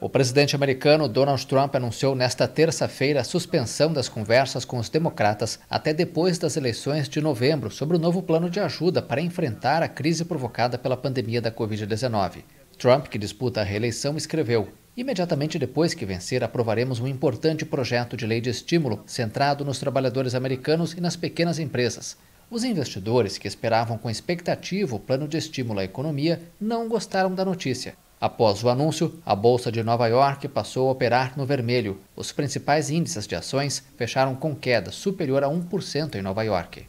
O presidente americano Donald Trump anunciou nesta terça-feira a suspensão das conversas com os democratas até depois das eleições de novembro sobre o novo plano de ajuda para enfrentar a crise provocada pela pandemia da Covid-19. Trump, que disputa a reeleição, escreveu: Imediatamente depois que vencer, aprovaremos um importante projeto de lei de estímulo centrado nos trabalhadores americanos e nas pequenas empresas. Os investidores, que esperavam com expectativa o plano de estímulo à economia, não gostaram da notícia. Após o anúncio, a Bolsa de Nova York passou a operar no vermelho. Os principais índices de ações fecharam com queda superior a 1% em Nova York.